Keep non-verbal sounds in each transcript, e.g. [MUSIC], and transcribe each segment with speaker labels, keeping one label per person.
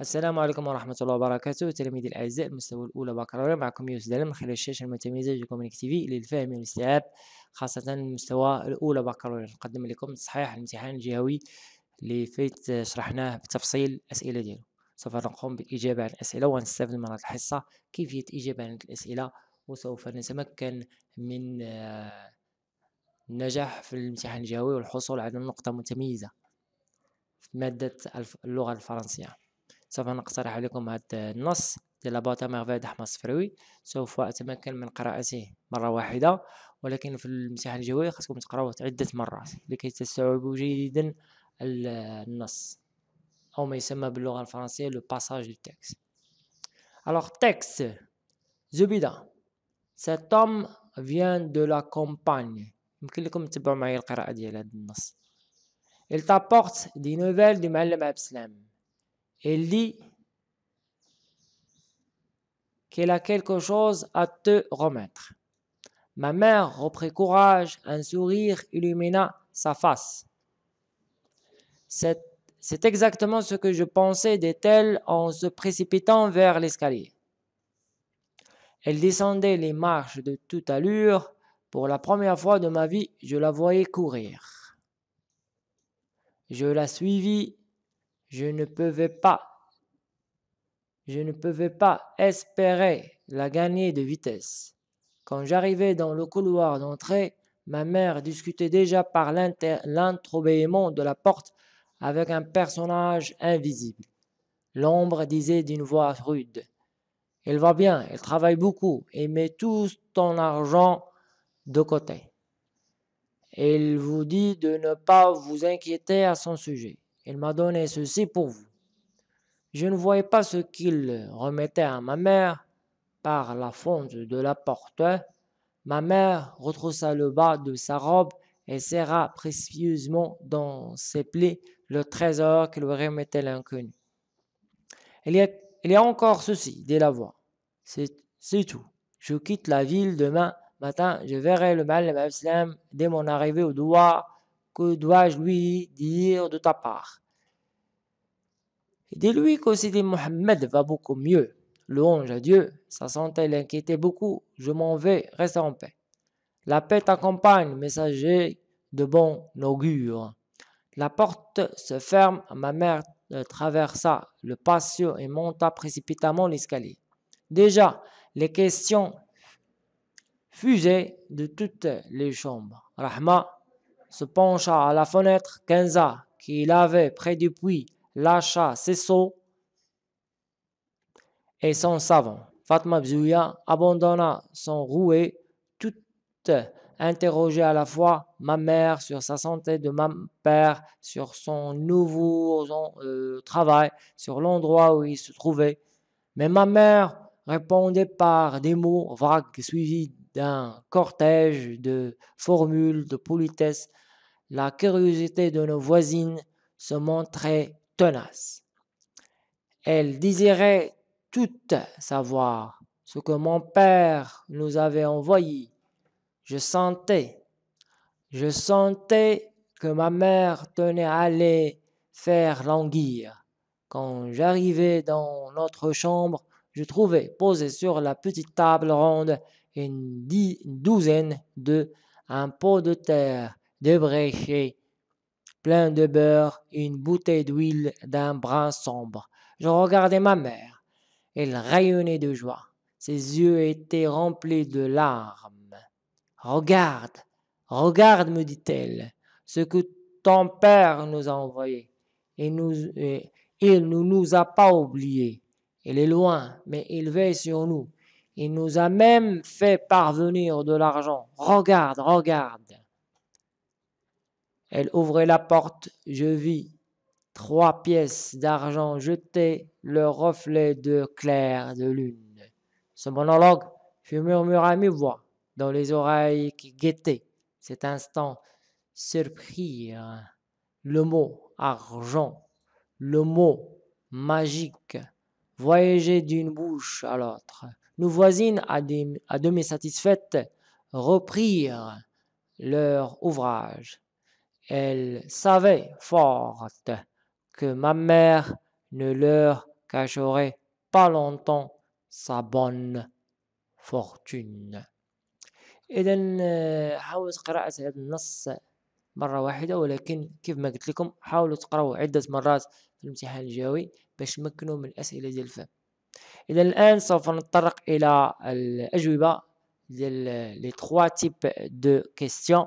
Speaker 1: السلام عليكم ورحمة الله وبركاته تلاميذي الأعزاء المستوى الأولى بكالوريا معكم يوسف دلم من خلال الشاشة المتميزة تي تيفي للفهم والاستيعاب خاصة المستوى الأولى بكالوريا نقدم لكم تصحيح الامتحان الجهوي اللي فات آه، شرحناه بتفصيل الأسئلة ديالو سوف نقوم بالإجابة عن الأسئلة ونستفد من الحصة كيفية إجابة عن الأسئلة وسوف نتمكن من آه، النجاح في الامتحان الجهوي والحصول على نقطة متميزة في مادة اللغة الفرنسية سوف نقترح عليكم هذا النص ديال لاباتا ميرفي احمد فروي سوف أتمكن من قراءته مرة واحدة ولكن في الامتحان الجوي خاصكم تقراوه عدة مرات لكي تستوعبوا جيدا النص أو ما يسمى باللغة الفرنسية لو باساج دو تيكست Alors texte Zubida Cet homme vient de la campagne يمكن لكم تتبعوا معايا القراءة ديال هذا النص Il t'apporte des nouvelles du معلم عبد السلام Elle dit qu'elle a quelque chose à te remettre. Ma mère reprit courage, un sourire illumina sa face. C'est, c'est exactement ce que je pensais, dit-elle en se précipitant vers l'escalier. Elle descendait les marches de toute allure. Pour la première fois de ma vie, je la voyais courir. Je la suivis je ne pouvais pas. Je ne pouvais pas espérer la gagner de vitesse. Quand j'arrivais dans le couloir d'entrée, ma mère discutait déjà par l'entrobéiment de la porte avec un personnage invisible. L'ombre disait d'une voix rude. Elle va bien, elle travaille beaucoup et met tout ton argent de côté. Elle vous dit de ne pas vous inquiéter à son sujet. Il m'a donné ceci pour vous. Je ne voyais pas ce qu'il remettait à ma mère par la fonte de la porte. Ma mère retroussa le bas de sa robe et serra précieusement dans ses plis le trésor qu'il lui remettait l'inconnu. Il y, a, encore ceci, dit la voix. C'est tout. Je quitte la ville demain matin. Je verrai le mal dès mon arrivée au Douar que dois-je lui dire de ta part Dis-lui que Sidi Mohammed va beaucoup mieux. Louange à Dieu, sa santé l'inquiétait beaucoup. Je m'en vais, reste en paix. La paix t'accompagne, messager de bon augure. La porte se ferme, ma mère euh, traversa le patio et monta précipitamment l'escalier. Déjà, les questions fusaient de toutes les chambres. Rahma se pencha à la fenêtre Kenza qui lavait près du puits, lâcha ses seaux et son savon. Fatma Bzouya abandonna son rouet, toute interrogée à la fois ma mère sur sa santé de ma père, sur son nouveau euh, travail, sur l'endroit où il se trouvait. Mais ma mère répondait par des mots vagues suivis d'un cortège de formules de politesse la curiosité de nos voisines se montrait tenace. Elles désiraient toutes savoir ce que mon père nous avait envoyé. Je sentais, je sentais que ma mère tenait à les faire languir. Quand j'arrivais dans notre chambre, je trouvais posé sur la petite table ronde une, une douzaine de un pot de terre brécher plein de beurre une bouteille d'huile d'un brun sombre. Je regardais ma mère. Elle rayonnait de joie. Ses yeux étaient remplis de larmes. Regarde, regarde, me dit-elle, ce que ton père nous a envoyé. Et nous, il ne nous a pas oubliés. Il est loin, mais il veille sur nous. Il nous a même fait parvenir de l'argent. Regarde, regarde. Elle ouvrait la porte, je vis trois pièces d'argent jeter le reflet de clair de lune. Ce monologue fut murmuré à mi-voix dans les oreilles qui guettaient cet instant Surpris, le mot argent, le mot magique, voyager d'une bouche à l'autre. Nos voisines, à, demi satisfaites, reprirent leur ouvrage. Elle savait fort que ma mère ne leur cacherait pas longtemps sa bonne fortune. إذا آه، حاولت قراءة هذا النص مرة واحدة ولكن كيف ما قلت لكم حاولوا تقراوا عدة مرات في الامتحان الجوي باش تمكنوا من الأسئلة ديال الفهم إذا الآن سوف نتطرق إلى الأجوبة ديال لي تخوا تيب دو كيستيون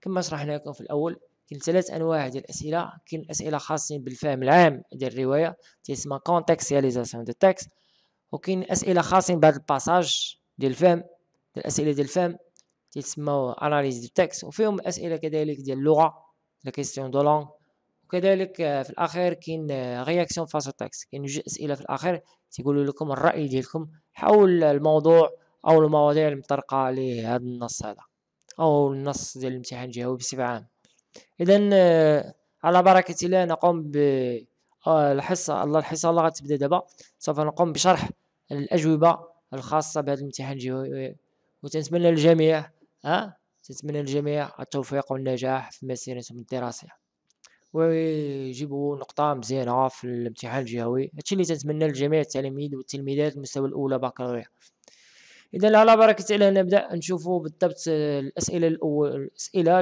Speaker 1: كما شرحنا لكم في الأول كاين ثلاث انواع ديال الاسئله كاين اسئله خاصين بالفهم العام ديال الروايه تسمى كونتكستياليزاسيون دو تيكست وكاين اسئله خاصين بهذا الباساج ديال الفهم ديال الاسئله ديال الفهم تسمى اناليز دو تيكست وفيهم اسئله كذلك ديال اللغه لا كيسيون دو لونغ وكذلك آه، في الاخير كاين رياكسيون فاس تيكست كاين جوج اسئله في الاخير تيقولوا لكم الراي ديالكم حول الموضوع او المواضيع المطرقه لهذا النص هذا او النص ديال الامتحان الجهوي بصفه عامه اذا آه، على بركه الله نقوم ب آه، الحصه الله الحصه الله غتبدا دابا سوف نقوم بشرح الاجوبه الخاصه بهذا الامتحان الجهوي وتنتمنى للجميع ها تنتمنى للجميع التوفيق والنجاح في مسيرتهم الدراسيه ويجيبوا نقطة مزيانة في الامتحان الجهوي هادشي اللي تنتمنى لجميع التلاميذ والتلميذات المستوى الأولى بكالوريا اذا على بركه الله نبدا نشوفوا بالضبط الاسئله الاول الاسئله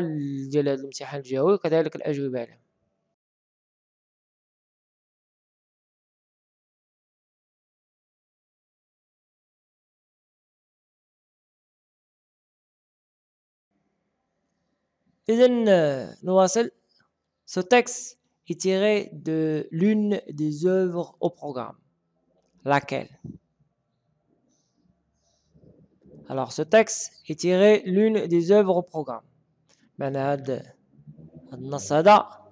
Speaker 1: ديال هذا الامتحان الجوي وكذلك الاجوبه عليها إذن, نواصل. Ce texte est tiré de l'une des œuvres au programme. Laquelle Alors, ce texte est tiré l'une des œuvres au programme. Benad Nassada.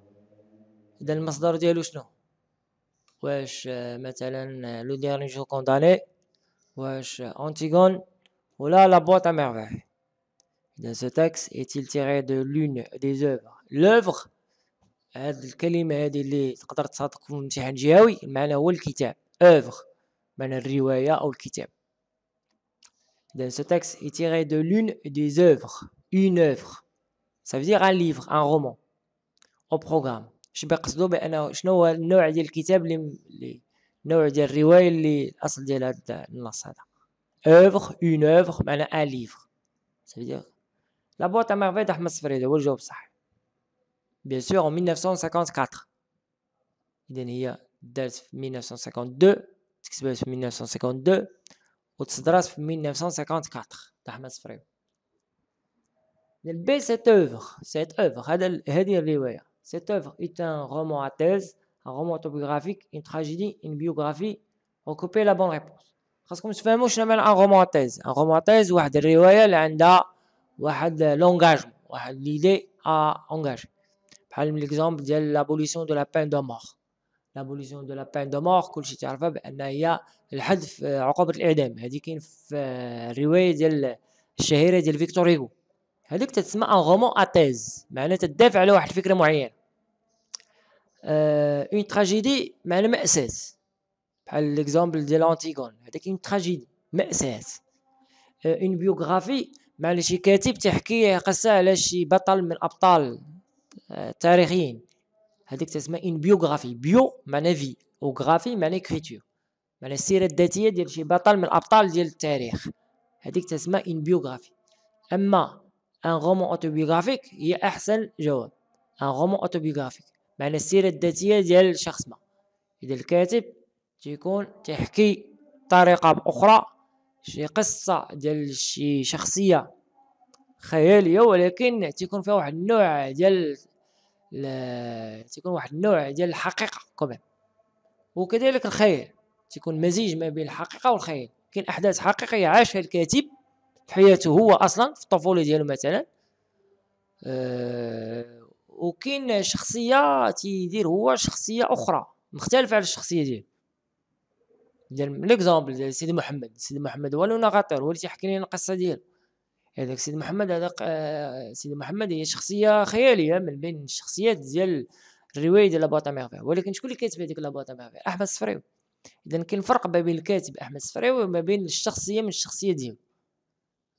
Speaker 1: Dans le masdar de l'Ushno. Wesh, euh, Metalen, euh, le dernier jour condamné. Wesh, euh, Antigone. Ou oh la boîte à merveille. Dans ce texte est-il tiré de l'une des œuvres L'œuvre هذه الكلمة هذه اللي تقدر تصادق في الامتحان الجهوي معناها œuvre الكتاب اوفر معناها الرواية او الكتاب ce texte est tiré de l'une des œuvres. Une œuvre. Ça veut dire un livre, un roman. Au programme. Je ne sais pas si je suis un homme qui a été œuvre, une œuvre, un livre. Ça veut dire la boîte à merveille d'Ahmad Sfred, bien sûr, en 1954. Il est né en 1952, ce qui se passe en 1952 ou Tsadrasf 1954, Thomas Frey. Mais cette œuvre, cette œuvre, cette œuvre est un roman à thèse, un roman autobiographique, une tragédie, une biographie, Recopier la bonne réponse. Parce que comme je le fais, moi je un roman à thèse. Un roman à thèse où Adriel a l'engagement, l'idée à engager. Par exemple, l'abolition de la peine de mort. لابوليزيون دو لا بان دو مور كلشي تعرفها بان هي الحذف عقوبه الاعدام هذه كاين في الروايه ديال الشهيره ديال فيكتور هيغو هذيك تتسمى ان غومون اتيز معناها تدافع على واحد الفكره معينه اون آه، تراجيدي معناها ماساه بحال ليكزومبل ديال انتيغون هذيك اون تراجيدي ماساه اون بيوغرافي معناها شي كاتب تحكي قصه على شي بطل من ابطال آه، تاريخيين هذيك تسمى ان بيوغرافي بيو معناها في وغرافي معناها كريتور معناها السيره الذاتيه ديال شي بطل من الابطال ديال التاريخ هذيك تسمى ان بيوغرافي اما ان رومون اوتوبيوغرافيك هي احسن جواب ان رومون اوتوبيوغرافيك معناها السيره الذاتيه ديال شخص ما اذا الكاتب تيكون تحكي بطريقه باخرى شي قصه ديال شي شخصيه خياليه ولكن تيكون فيها واحد النوع ديال تيكون واحد النوع ديال الحقيقه كمان وكذلك الخيال تيكون مزيج ما بين الحقيقه والخيال كاين احداث حقيقيه عاشها الكاتب في حياته هو اصلا في الطفوله ديالو مثلا أه وكاين شخصيه تيدير هو شخصيه اخرى مختلفه على الشخصيه ديالو ديال ليكزامبل ديال سيدي محمد سيدي محمد هو لو ناغاتور هو اللي تيحكي لنا القصه ديالو هذاك سيدي محمد هذاك آه، سيدي محمد هي شخصيه خياليه من بين الشخصيات ديال الروايه ديال لابوطا ميرفي ولكن شكون اللي كاتب هذيك لابوطا ميرفي احمد الصفريو اذا كاين فرق ما بين الكاتب احمد الصفريو وما بين الشخصيه من الشخصيه ديالو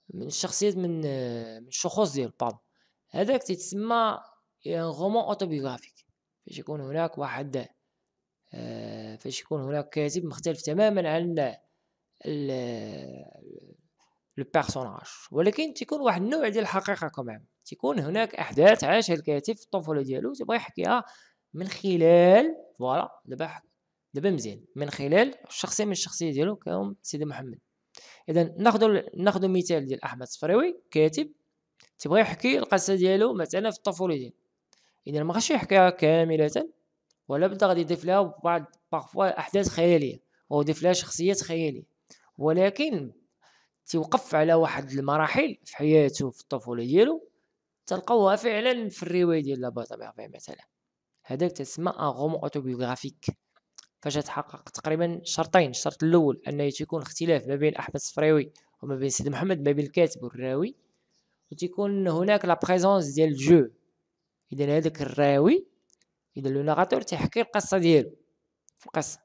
Speaker 1: من الشخصيات من آه، من الشخوص ديالو بابا هذاك ان غومون اوتوبيوغرافيك فاش يكون هناك واحد آه، فاش يكون هناك كاتب مختلف تماما عن لو بيرسوناج ولكن تيكون واحد النوع ديال الحقيقه كمان تيكون هناك احداث عاشها الكاتب في الطفوله ديالو تيبغي يحكيها من خلال فوالا دابا دابا مزيان من خلال شخصيه من الشخصيه ديالو كيوم سيدي محمد اذا ناخذ ناخذ مثال ديال احمد صفراوي كاتب تيبغي يحكي القصه ديالو مثلا في الطفوله ديالو اذا ما غاش يحكيها كامله ولا بدا غادي يضيف لها بعض باغفوا احداث خياليه او يضيف لها شخصيات خياليه ولكن تيوقف على واحد المراحل في حياته في الطفوله ديالو تلقاوها فعلا في الروايه ديال لاباتا ميرفي مثلا هذاك تسمى ان غومون اوتوبيوغرافيك فاش تحقق تقريبا شرطين الشرط الاول انه تيكون اختلاف ما بين احمد الصفراوي وما بين سيد محمد ما بين الكاتب والراوي وتيكون هناك لا بريزونس ديال الجو اذا هذاك الراوي اذا لو ناراتور تيحكي القصه ديالو في القصه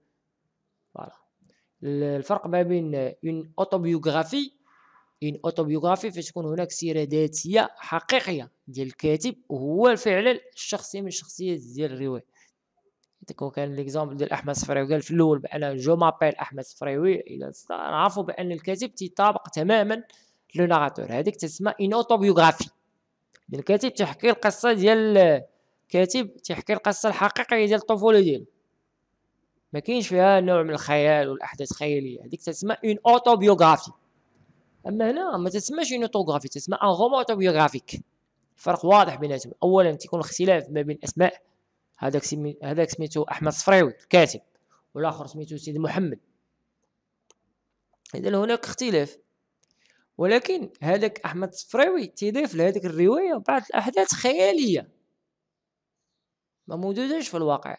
Speaker 1: الفرق ما بين اون اوتوبيوغرافي اون اوتوبيوغرافي فاش تكون هناك سيره ذاتيه حقيقيه ديال الكاتب وهو فعلا الشخصيه من الشخصيات ديال الروايه تكون كان ليكزامبل ديال احمد صفراوي قال في الاول بان جو مابيل احمد صفراوي الى نعرفوا بان الكاتب تيطابق تماما لو ناراتور هذيك تسمى اون اوتوبيوغرافي الكاتب تحكي القصه ديال الكاتب تيحكي القصه الحقيقيه ديال الطفوله ديالو ما كاينش فيها نوع من الخيال والاحداث خياليه هذيك تسمى اون اوتوبيوغرافي اما هنا ما تسماش اون اوتوغرافي تسمى ان رومان اوتوبيوغرافيك فرق واضح بيناتهم اولا تيكون الاختلاف ما بين الاسماء هذاك سمي... هذاك سميتو احمد صفراوي الكاتب والاخر سميتو سيد محمد اذا هناك اختلاف ولكن هذاك احمد صفريوي تضيف لهذيك الروايه بعض الاحداث خياليه ما موجوداش في الواقع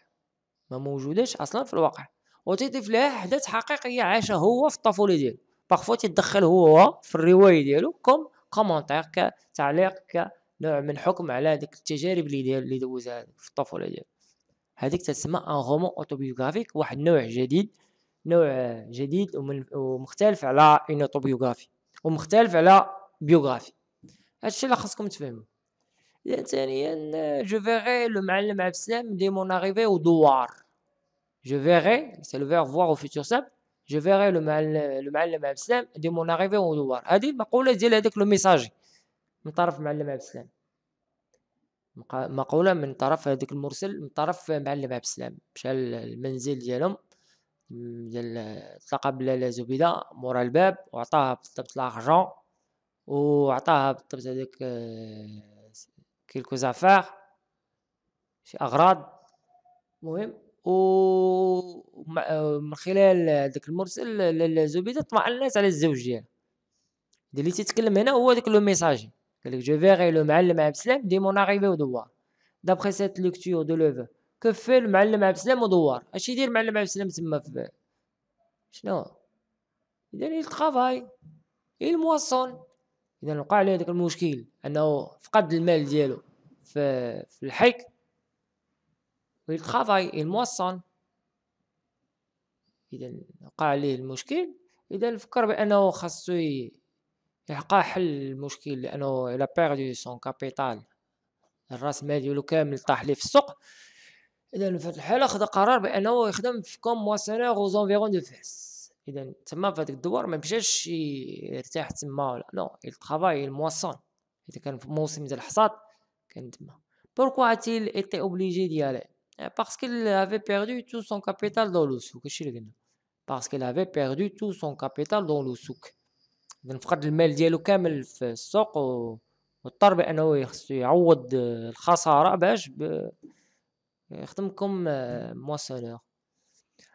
Speaker 1: ما موجوداش اصلا في الواقع وتضيف لها احداث حقيقيه عاشها هو في الطفوله ديالو باغفوا تيدخل هو في الروايه ديالو كوم كومونتير كتعليق كنوع من حكم على ديك التجارب اللي ديال اللي دوزها في الطفوله ديالو هذيك تسمى ان غومون اوتوبيوغرافيك واحد النوع جديد نوع جديد ومختلف على اون اوتوبيوغرافي ومختلف على بيوغرافي هادشي اللي خاصكم تفهموا ثانيا جو فيغي لو معلم عبد السلام دي مون اريفي او دوار جو فيغي سي لو فيغ فوار او فيتور simple جو فيغي لو معلم لو معلم عبد السلام دي مون اريفي او دوار هادي مقوله ديال هذاك لو ميساجي من طرف معلم عبد السلام مقوله من طرف هذاك المرسل من طرف معلم عبد السلام مشى المنزل ديالهم ديال تلاقى بلاله زبيده مورا الباب وعطاها بالضبط لاخجون وعطاها بالضبط هذاك آه، كيلكو افار شي اغراض مهم و من خلال داك المرسل زبيدة طمع الناس على الزوج ديالها اللي تيتكلم هنا هو داك لو ميساج قال لك جو فيغي لو معلم عبد السلام دي مون اريفي ودوار دابخي سيت ليكتور دو لوفو كفي المعلم عبد السلام ودوار اش يدير المعلم عبد السلام تما في شنو يدير الترافاي المواصون اذا وقع له داك المشكل انه فقد المال ديالو في, في الحك والترافاي الموصن اذا وقع عليه المشكل اذا فكر بانه خاصو يلقى حل المشكل لانه لا بيردي سون كابيتال الراس مال ديالو كامل طاح ليه في السوق اذا في الحاله خدا قرار بانه يخدم في كوم او وزونفيرون دو فاس اذا تما في هذيك الدوار ما مشاش يرتاح تما ولا نو ايل المواسون اذا كان في موسم ديال الحصاد كان تما بوركوا تيل ايتي اوبليجي ديالي باسكو افي بيردو تو سون كابيتال دون لو سوك هادشي اللي قلنا باسكو افي بيردو تو سون كابيتال دون لو سوك اذا فقد المال ديالو كامل في السوق و... واضطر بانه خصو يعوض الخساره باش يخدمكم مواسونور آه،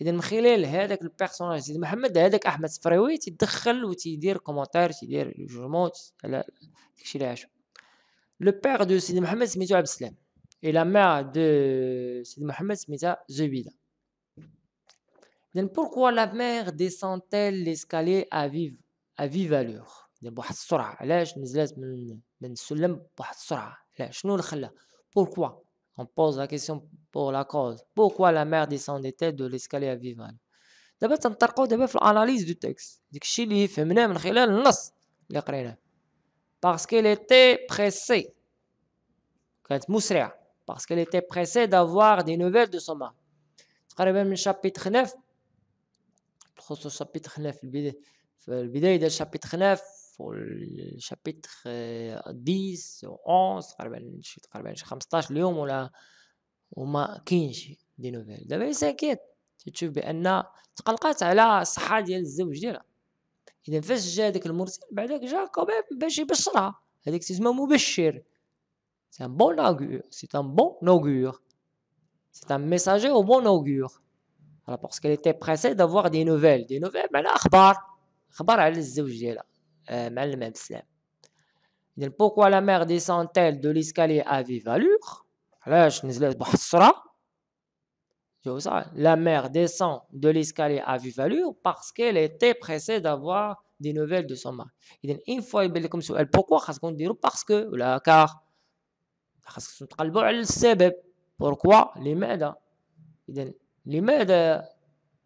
Speaker 1: اذا من خلال هذاك البيرسوناج سيدي محمد هذاك احمد صفراوي تيدخل وتيدير كومونتير تيدير جوجمونت على داكشي اللي عاشو لو بير دو سيدي محمد سميتو عبد السلام اي لا مير دو سيدي محمد سميتها زبيده اذا بوركوا لا مير ديسونتيل ليسكالي ا فيف ا فيف الور بواحد السرعه علاش نزلات من من السلم بواحد السرعه علاش شنو اللي خلاها بوركوا On pose la question pour la cause. Pourquoi la mère descendait-elle de l'escalier à Vivan D'abord, on va faire l'analyse du texte. Parce qu'elle était pressée. Parce qu'elle était pressée d'avoir des nouvelles de son mari. On va faire le chapitre 9. Le chapitre 9. Le vidéo du chapitre 9 pour le chapitre 10, 11, 15 15 de c'est un bon a c'est un bon augure, c'est un messager au bon augure. Alors parce qu'elle était pressée d'avoir des nouvelles des nouvelles, ben euh, le même Pourquoi la mère descend-elle de l'escalier à vive je ne sais pas. La mère descend de l'escalier à vive parce qu'elle était pressée d'avoir des nouvelles de son mari. Une fois est comme elle, pourquoi Parce qu'on dit parce que, là, car. elle pourquoi les mères. Hein? Les euh,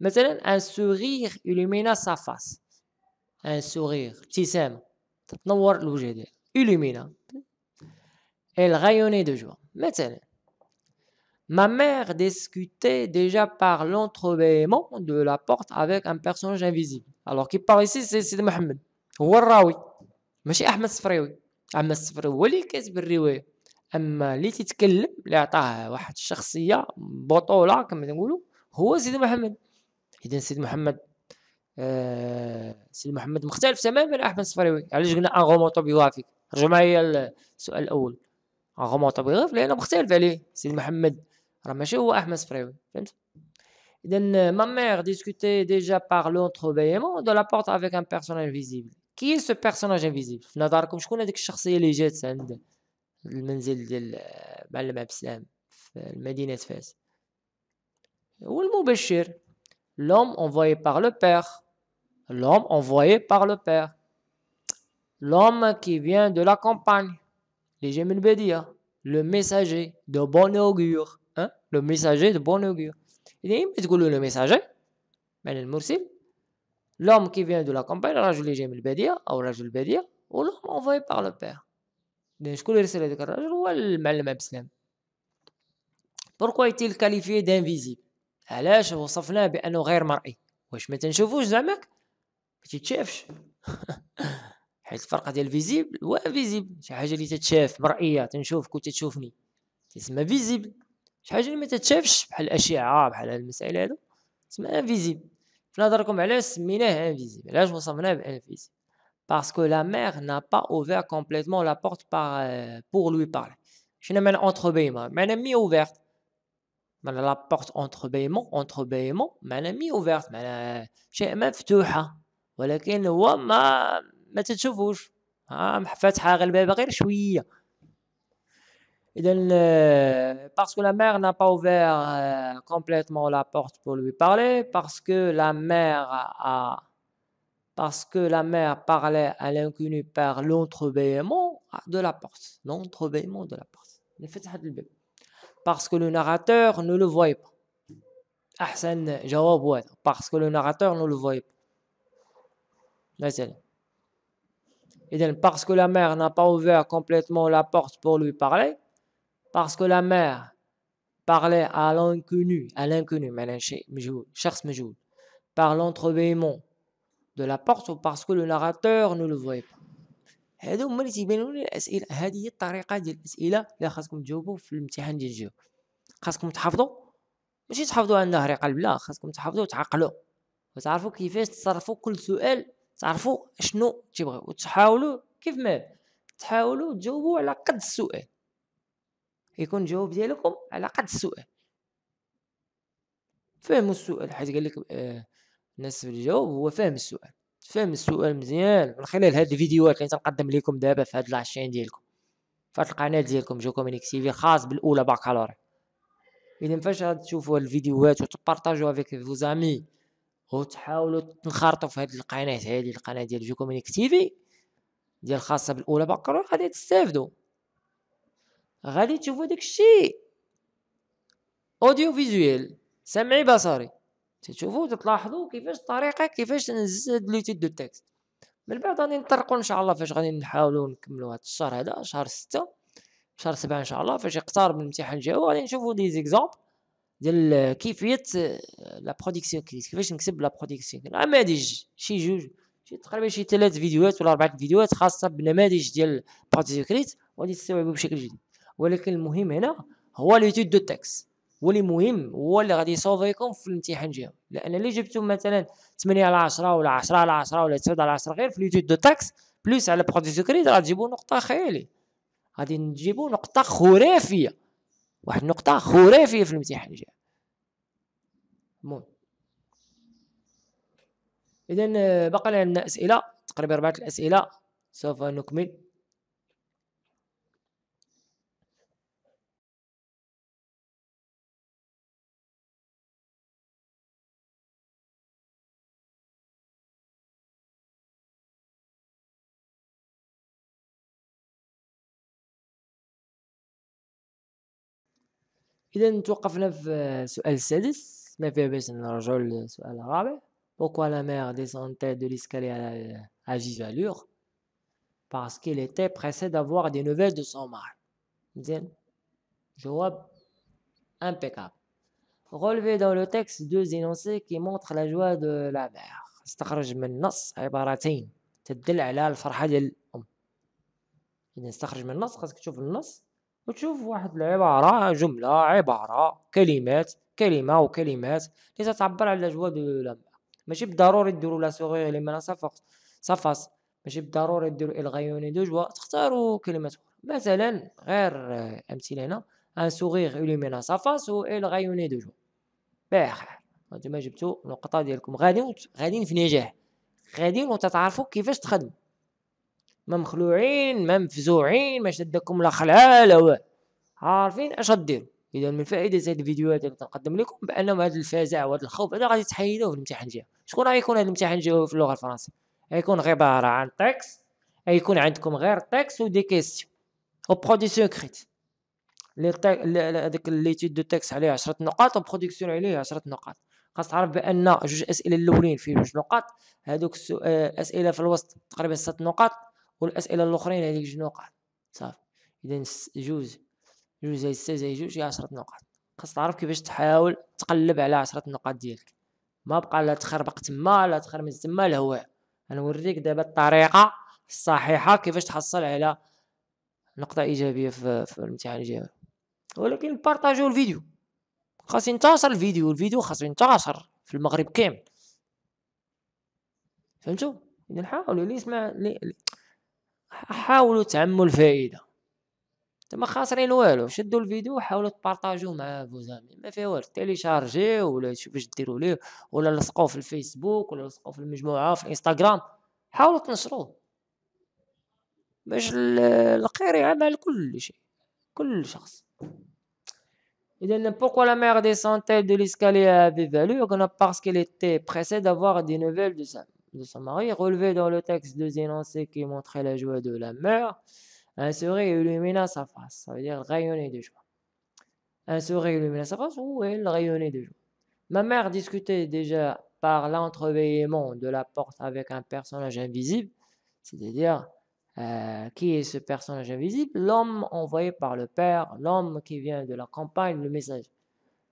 Speaker 1: Maintenant, un sourire illumina sa face. Un sourire, tissem, noir l'oujede, illumina. Elle rayonnait de joie. Maintenant, ma mère discutait déjà par l'entrebâillement de la porte avec un personnage invisible. Alors, qui parle ici, c'est Sid Mohamed. Ouarraoui. Mashi Ahmed Sfrioui. Ahmed Sfrioui, qu'est-ce que vous avez اما اللي تتكلم اللي عطاه واحد الشخصيه بطوله كما dit, هو سيدي محمد اذا سيد محمد آه سيد محمد مختلف تماما على احمد الصفراوي علاش قلنا اغوموطو بيوافيك رجعوا معايا السؤال الاول اغوموطو بيوافيك لانه مختلف عليه سيد محمد راه ماشي هو احمد الصفراوي فهمت اذا ما مير ديسكوتي ديجا باغ ترو بيمون دو لابورت افيك ان بيرسوناج فيزيبل كي سو بيرسوناج انفيزيبل في نظركم شكون هذيك الشخصيه اللي جات عند المنزل ديال معلم آه، عبد السلام في مدينه فاس هو المبشر L'homme envoyé par le Père. L'homme envoyé par le Père. L'homme qui vient de la campagne. Les le messager de bon augure. Hein? Le messager de bon augure. Il dit, le messager, mais le l'homme qui vient de la campagne, ou ou l'homme envoyé par le Père. Pourquoi est-il qualifié d'invisible علاش وصفناه بانه غير مرئي واش ما تنشوفوش زعماك ما تتشافش [LAUGHS] حيت الفرقه ديال فيزيبل و انفيزيبل شي حاجه اللي تتشاف مرئيه تنشوفك وتتشوفني تسمى فيزيبل شي حاجه اللي ما تتشافش بحال الاشعه بحال هاد المسائل هادو تسمى انفيزيبل في نظركم علاش سميناه انفيزيبل علاش وصفناه بانفيزيبل parce que la mère n'a pas ouvert complètement la porte par, euh, pour lui parler شنو معنى entre بيما معنى مي اوفيرت mais la porte entre bâillement, entre bâillement, mais elle est ouverte, mais elle est, j'ai même ftouha. Voilà qu'il y a, ma, ma Ah, elle est bâillée, parce que la mère n'a pas ouvert euh, complètement la porte pour lui parler, parce que la mère a, parce que la mère parlait à l'inconnu par l'entrebâillement ah, de la porte. L'entrebâillement de la porte. elle parce que le narrateur ne le voyait pas. Ahsan, jawab parce que le narrateur ne le voyait pas. Et parce que la mère n'a pas ouvert complètement la porte pour lui parler, parce que la mère parlait à l'inconnu, à l'inconnu, par l'entrebâillement de la porte, ou parce que le narrateur ne le voyait pas. هادو هما اللي تيبانوا لي الاسئله هذه هي الطريقه ديال الاسئله اللي خاصكم تجاوبوا في الامتحان ديال الجيو خاصكم تحفظوا ماشي تحفظوا عندها هريقه البلا خاصكم تحفظوا وتعقلوا وتعرفوا كيفاش تصرفوا كل سؤال تعرفوا شنو تيبغيو وتحاولوا كيف ما تحاولوا تجاوبوا على قد السؤال يكون الجواب ديالكم على قد السؤال فهموا السؤال حيت قال لك آه الناس في الجواب هو فهم السؤال تفهم السؤال مزيان من خلال هاد الفيديوهات اللي تنقدم لكم دابا في هاد لاشين ديالكم في هاد القناه ديالكم كومينيك تيفي خاص بالاولى باكالوريا اذا فاش تشوفوا الفيديوهات وتبارطاجوها فيك فوزامي وتحاولوا تنخرطوا في هاد القناه هادي القناه ديال كومينيك تيفي ديال خاصه بالاولى باكالوريا غادي تستافدوا غادي تشوفوا داكشي اوديو فيزويل سمعي بصري تشوفوا تلاحظوا كيفاش الطريقه كيفاش نهز هاد ليتيد دو تيكست من بعد غادي نطرقوا ان شاء الله فاش غادي نحاولوا نكملوا هاد الشهر هذا شهر ستة شهر سبعة ان شاء الله فاش يقترب الامتحان الجاي غادي نشوفوا دي زيكزامبل ديال كيفيه لا برودكسيون كيفاش نكتب لا برودكسيون نماذج شي جوج شي تقريبا شي ثلاث فيديوهات ولا اربعه فيديوهات خاصه بنماذج ديال برودكسيون كريس وغادي تستوعبوا بشكل جديد ولكن المهم هنا هو ليتود دو تكست هو اللي مهم هو اللي غادي يصوفيكم في الامتحان ديالكم لان اللي جبتم مثلا 8 على 10 ولا 10 على 10 ولا 9 على 10 غير في ليتود دو تاكس بلوس على برودوي سكري كريد غتجيبوا نقطه خيالي غادي نجيبوا نقطه خرافيه واحد النقطه خرافيه في الامتحان ديالكم المهم اذا بقى لنا اسئله تقريبا اربعه الاسئله سوف نكمل Et nous nous sommes arrêtés au 6ème question, mais il faut que la question 4. Pourquoi la mère descendait de l'escalier à allée à Avignon? Parce qu'elle était pressée d'avoir des nouvelles de son mari. Bien. Réponse impeccable. Relisez le texte deux énoncés qui montrent la joie de la mère. Extrayez du texte deux expressions qui témoignent de la joie de la mère. Et nous du texte, quand tu vois le texte وتشوف واحد العبارة جملة عبارة كلمات كلمة وكلمات اللي تتعبر على الأجواء ديال ماشي بالضروري ديروا لا سوغيغ لما صفقت صفص ماشي بالضروري ديروا الغيوني دو جوا تختاروا كلمات أخرى مثلا غير أمثلة هنا ان سوغيغ اوليمينا صفاص و الغيوني دو جوا بخير نتوما جبتو النقطة ديالكم غادي غاديين في نجاح غاديين وتتعرفوا كيفاش تخدموا ما مخلوعين ما مفزوعين ما شدكم لا خلعه لا والو عارفين اش غديروا اذا من فائده هاد الفيديوهات اللي كنقدم لكم بانهم هذا الفزع وهذا الخوف هذا غادي تحيدوه في الامتحان الجاي شكون غيكون هذا الامتحان الجاي في اللغه الفرنسيه غيكون عباره عن تكس غيكون عندكم غير تكست ودي كيستيون او برودي سكريت هذاك ليتود دو تكس عليه 10 نقاط وبرودكسيون عليه 10 نقاط خاص تعرف بان جوج اسئله الاولين فيه جوج نقاط هذوك آه، اسئله في الوسط تقريبا 6 نقاط والاسئله الاخرين هذيك جوج نقط صافي اذا جوج جوج زائد ستة زائد جوج هي عشرة نقاط خاص تعرف كيفاش تحاول تقلب على عشرة نقاط ديالك ما بقى لا تخربق تما لا تخرمز تما الهواء غنوريك دابا الطريقه الصحيحه كيفاش تحصل على نقطه ايجابيه في, في الامتحان الجاي ولكن بارطاجيو الفيديو خاص ينتشر الفيديو الفيديو خاص ينتشر في المغرب كامل فهمتوا اذا حاولوا اللي يسمع اللي حاولوا تعموا الفائده انتما خاسرين والو شدوا الفيديو وحاولوا تبارطاجوه مع فوزامي ما فيه والو تيليشارجيه ولا شوف اش ديروا ليه ولا لصقوه في الفيسبوك ولا لصقوه في المجموعه في الانستغرام حاولوا تنشروه باش القير يعمل كل شيء كل شخص اذا لا pourquoi دي mère دو de l'escalier فالو كنا باسكو لي تي بريسي دافوار دي نوفيل دو سام de son mari, relevé dans le texte de énoncés qui montraient la joie de la mère, un sourire illumina sa face. Ça veut dire rayonner de joie. Un sourire illumina sa face ou elle rayonnait de joie. Ma mère discutait déjà par l'entreveillement de la porte avec un personnage invisible, c'est-à-dire euh, qui est ce personnage invisible L'homme envoyé par le Père, l'homme qui vient de la campagne, le message.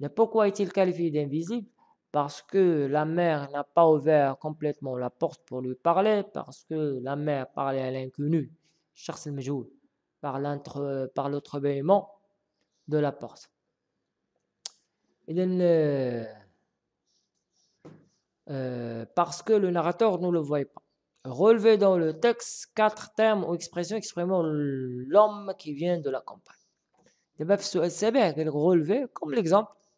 Speaker 1: Mais pourquoi est-il qualifié d'invisible parce que la mère n'a pas ouvert complètement la porte pour lui parler, parce que la mère parlait à l'inconnu, par l'entrebâillement euh, de la porte. Euh, euh, parce que le narrateur ne le voyait pas. Relevez dans le texte quatre termes ou expressions exprimant l'homme qui vient de la campagne. Relevé, comme l'exemple,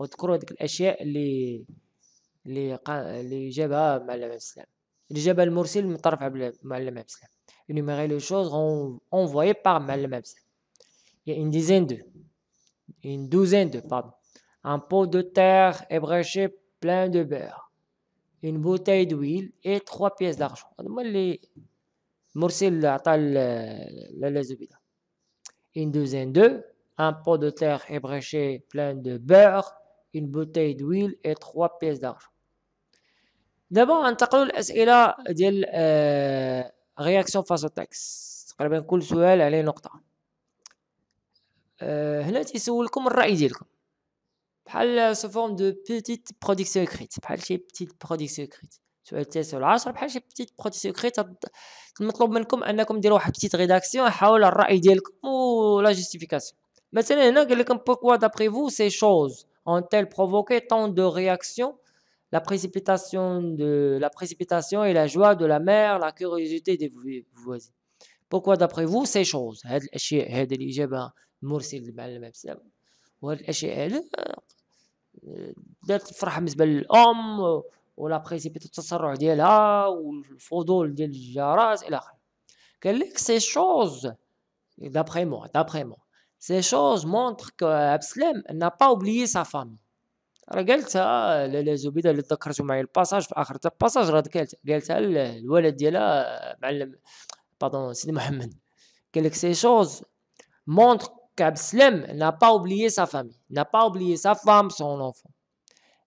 Speaker 1: واذكروا هذيك الاشياء les اللي قا... اللي جابها معلم الاسلام اللي les choses envoyées par Malem Absel. Il y a une dizaine d'eux. une douzaine d'eux, pardon. Un pot de terre ébréché plein de beurre, une bouteille d'huile et trois pièces d'argent. Une douzaine d'eux. un pot de terre ébréché plein de beurre, une bouteille d'huile et trois pièces d'argent دابا غنتقلوا الاسئله ديال رياكسيون آه، فازوتاكس تقريبا كل سؤال عليه نقطه أه هنا تيسولكم الراي ديالكم بحال سو فورم دو بيتيت بروديكسيون كريت بحال شي بيتيت بروديكسيون كريت سؤال التاسع والعاشر بحال شي بيتيت بروديكسيون كريت المطلوب منكم انكم ديروا واحد بيتيت ريداكسيون حول الراي ديالكم ولا جيستيفيكاسيون مثلا هنا قال لكم بوكوا دابري فو سي شوز ont-elles provoqué tant de réactions la précipitation, et la joie de la mer, la curiosité des voisins. Pourquoi d'après vous ces choses quelles sont ces choses d'après moi d'après moi ces choses montrent qu'Abslem n'a pas oublié sa femme. Regardez ça, les objets de la Dakar sur le passage, il y passage, un passage qui est le Waladia, euh, ben, pardon, c'est que Ces choses montrent qu'Abslem n'a pas oublié sa famille, n'a pas oublié sa femme, son enfant.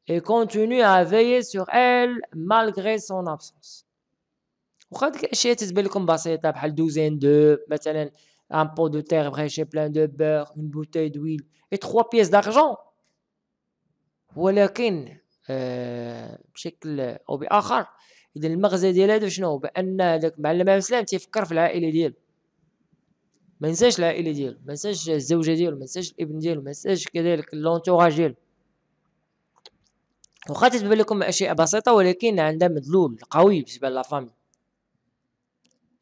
Speaker 1: Et continue à veiller sur elle malgré son absence. Vous voyez que la chèque est belle comme ça, la douzaine de. un pot de terre fraîche plein de beurre, une bouteille d'huile et trois pièces d'argent ولكن آه بشكل او باخر اذا المغزى ديال هذا شنو بان هذاك معلم اسلام تيفكر في العائله ديالو ما نساش العائله ديالو ما نساش الزوجه ديالو ما نساش الابن ديالو ما نساش كذلك لونتوراج ديالو وخا تتبان لكم اشياء بسيطه ولكن عندها مدلول قوي بالنسبه فامي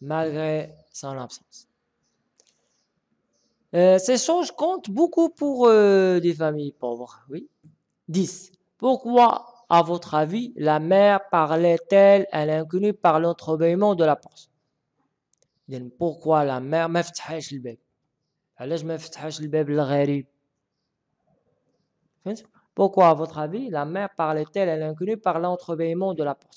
Speaker 1: malgré son absence. Euh, ces choses comptent beaucoup pour euh, des familles pauvres, oui. 10. Pourquoi, à votre avis, la mère parlait-elle à l'inconnu par l'entrebâillement de la porte? Pourquoi la mère le bébé pourquoi, à votre avis, la mère parlait-elle à l'inconnu par l'entrebâillement de la porte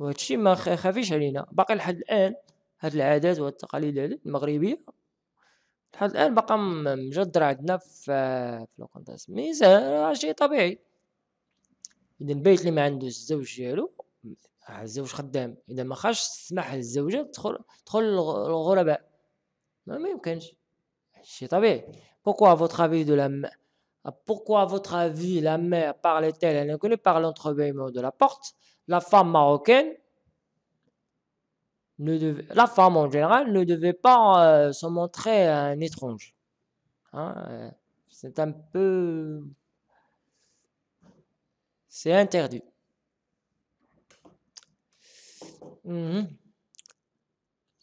Speaker 1: وهذا الشيء ما خافيش علينا باقي لحد الان هاد العادات والتقاليد هذه المغربيه لحد الان باقا مجدر عندنا في القنطاس مي شيء طبيعي اذا البيت اللي ما عندوش الزوج ديالو الزوج خدام اذا ما خاش تسمح للزوجه تدخل تدخل الغرباء ما, يمكنش شيء طبيعي بوكو فوتر افي دو لا Ah, pourquoi, à votre avis, la mère parlait-elle ne l'inconnu par l'entrebâillement de la porte La femme marocaine, la femme en général, ne devait pas euh, se montrer un étrange. Hein, euh, c'est un peu... C'est interdit. Mmh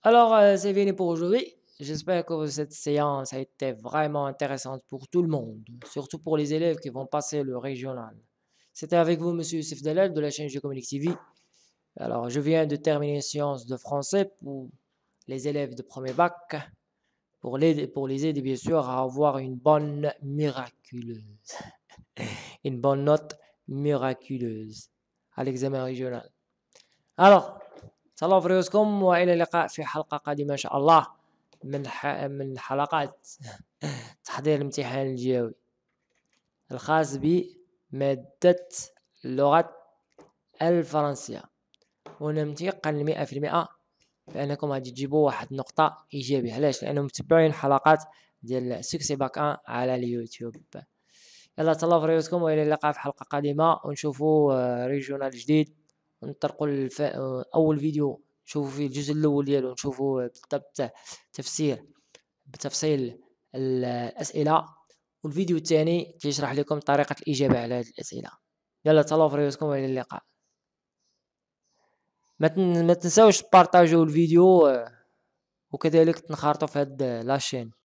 Speaker 1: Alors, euh, c'est fini pour aujourd'hui. J'espère que cette séance a été vraiment intéressante pour tout le monde, surtout pour les élèves qui vont passer le régional. C'était avec vous, Monsieur Youssef Dalal de la chaîne Communique TV. Alors, je viens de terminer une séance de français pour les élèves de premier bac, pour les, pour les aider, bien sûr, à avoir une bonne miraculeuse, [LAUGHS] une bonne note miraculeuse à l'examen régional. Alors, salam alaykum wa وإلى اللقاء la من ح... من حلقات تحضير الامتحان الجوي الخاص بمادة اللغة الفرنسية وانا متيقن المئة في المئة بانكم غادي تجيبوا واحد النقطة ايجابية علاش لانهم متبعين حلقات ديال سكسي باك ان على اليوتيوب يلا تهلاو في ريوتكم والى اللقاء في حلقة قادمة ونشوفوا آه، ريجونال جديد ونطرقوا الف... اول فيديو نشوفوا فيه الجزء الاول ديالو نشوفوا بالضبط تفسير بتفصيل الاسئله والفيديو الثاني كيشرح لكم طريقه الاجابه على هذه الاسئله يلا تهلاو في ريوسكم والى اللقاء ما تنساوش تبارطاجيو الفيديو وكذلك تنخرطوا في هاد لاشين